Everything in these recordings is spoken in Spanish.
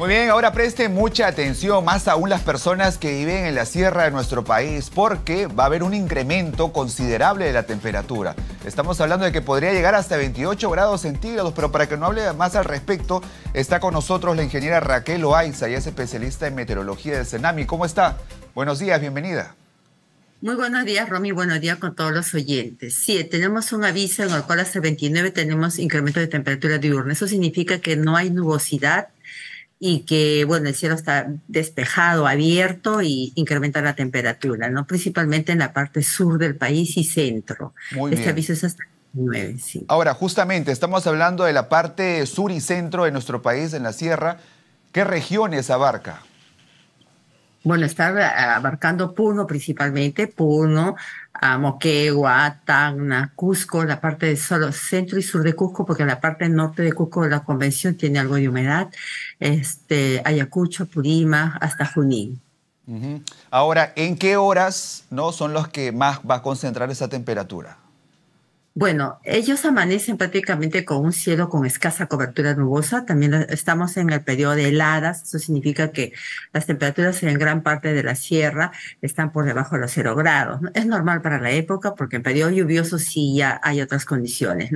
Muy bien, ahora preste mucha atención, más aún las personas que viven en la sierra de nuestro país, porque va a haber un incremento considerable de la temperatura. Estamos hablando de que podría llegar hasta 28 grados centígrados, pero para que no hable más al respecto, está con nosotros la ingeniera Raquel Loaiza, y es especialista en meteorología del CENAMI. ¿Cómo está? Buenos días, bienvenida. Muy buenos días, Romy. Buenos días con todos los oyentes. Sí, tenemos un aviso en el cual hasta 29 tenemos incremento de temperatura diurna. Eso significa que no hay nubosidad, y que, bueno, el cielo está despejado, abierto y incrementa la temperatura, ¿no? Principalmente en la parte sur del país y centro. Muy este aviso es hasta 9, sí. Ahora, justamente, estamos hablando de la parte sur y centro de nuestro país, en la sierra. ¿Qué regiones abarca? Bueno, está eh, abarcando Puno principalmente, Puno, Moquegua, Tacna, Cusco, la parte de solo centro y sur de Cusco, porque la parte norte de Cusco la convención tiene algo de humedad, este, Ayacucho, Purima, hasta Junín. Ahora, ¿en qué horas no son los que más va a concentrar esa temperatura? Bueno, ellos amanecen prácticamente con un cielo con escasa cobertura nubosa. También estamos en el periodo de heladas. Eso significa que las temperaturas en gran parte de la sierra están por debajo de los cero grados. Es normal para la época porque en periodo lluvioso sí ya hay otras condiciones.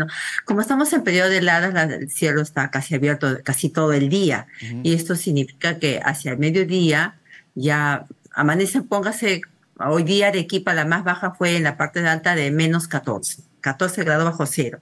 Como estamos en periodo de heladas, el cielo está casi abierto casi todo el día. Y esto significa que hacia el mediodía ya amanecen, póngase, hoy día Arequipa la más baja fue en la parte alta de menos 14 14 grados bajo cero.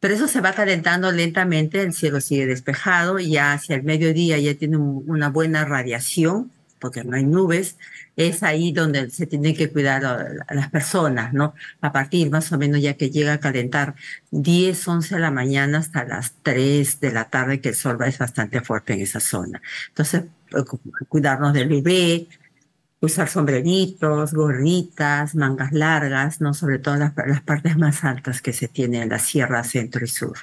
Pero eso se va calentando lentamente, el cielo sigue despejado, y hacia el mediodía ya tiene una buena radiación, porque no hay nubes, es ahí donde se tienen que cuidar a, las personas, ¿no? A partir más o menos ya que llega a calentar 10, 11 de la mañana hasta las 3 de la tarde, que el sol va es bastante fuerte en esa zona. Entonces, pues, cuidarnos del bebé, usar sombreritos, gorritas, mangas largas, ¿no? Sobre todo las, las partes más altas que se tienen en la sierra centro y sur.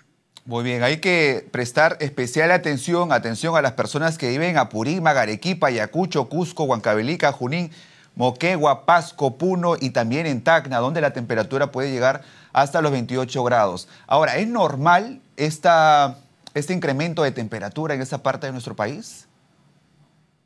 Muy bien, hay que prestar especial atención, atención a las personas que viven a Apurímac, Arequipa, Ayacucho, Cusco, Huancabelica, Junín, Moquegua, Pasco, Puno y también en Tacna, donde la temperatura puede llegar hasta los 28 grados. Ahora, ¿es normal esta, este incremento de temperatura en esa parte de nuestro país?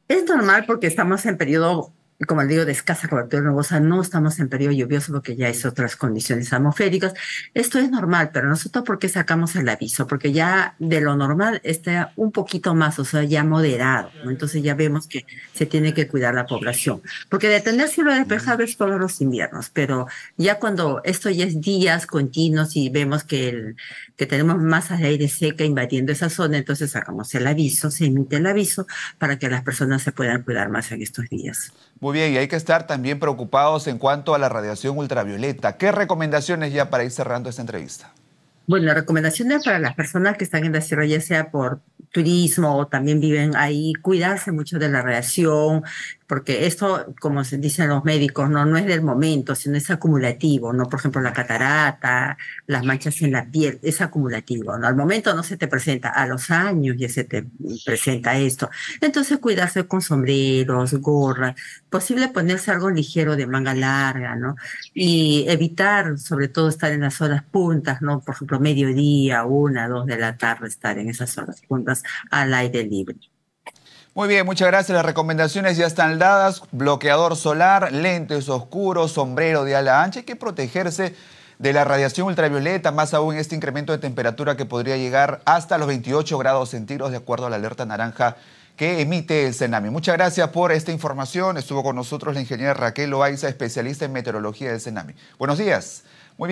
Es normal porque estamos en periodo como digo, de escasa cobertura nubosa, no estamos en periodo lluvioso porque ya es otras condiciones atmosféricas. Esto es normal, pero nosotros ¿por qué sacamos el aviso? Porque ya de lo normal está un poquito más, o sea, ya moderado. ¿no? Entonces ya vemos que se tiene que cuidar la población. Porque de tener cielo despejado es todos los inviernos, pero ya cuando esto ya es días continuos y vemos que, que tenemos masas de aire seca invadiendo esa zona, entonces sacamos el aviso, se emite el aviso para que las personas se puedan cuidar más en estos días. Muy bien, y hay que estar también preocupados en cuanto a la radiación ultravioleta. ¿Qué recomendaciones ya para ir cerrando esta entrevista? Bueno, recomendación recomendaciones para las personas que están en la sierra, ya sea por turismo o también viven ahí, cuidarse mucho de la radiación, porque esto, como dicen los médicos, no, no es del momento, sino es acumulativo, ¿no? Por ejemplo, la catarata, las manchas en la piel, es acumulativo, ¿no? Al momento no se te presenta, a los años ya se te presenta esto. Entonces, cuidarse con sombreros, gorra, posible ponerse algo ligero de manga larga, ¿no? Y evitar, sobre todo, estar en las horas puntas, ¿no? Por ejemplo, mediodía, una, dos de la tarde, estar en esas horas puntas al aire libre. Muy bien, muchas gracias. Las recomendaciones ya están dadas. Bloqueador solar, lentes oscuros, sombrero de ala ancha. Hay que protegerse de la radiación ultravioleta, más aún este incremento de temperatura que podría llegar hasta los 28 grados centígrados, de acuerdo a la alerta naranja que emite el CENAMI. Muchas gracias por esta información. Estuvo con nosotros la ingeniera Raquel Loaiza, especialista en meteorología del CENAMI. Buenos días.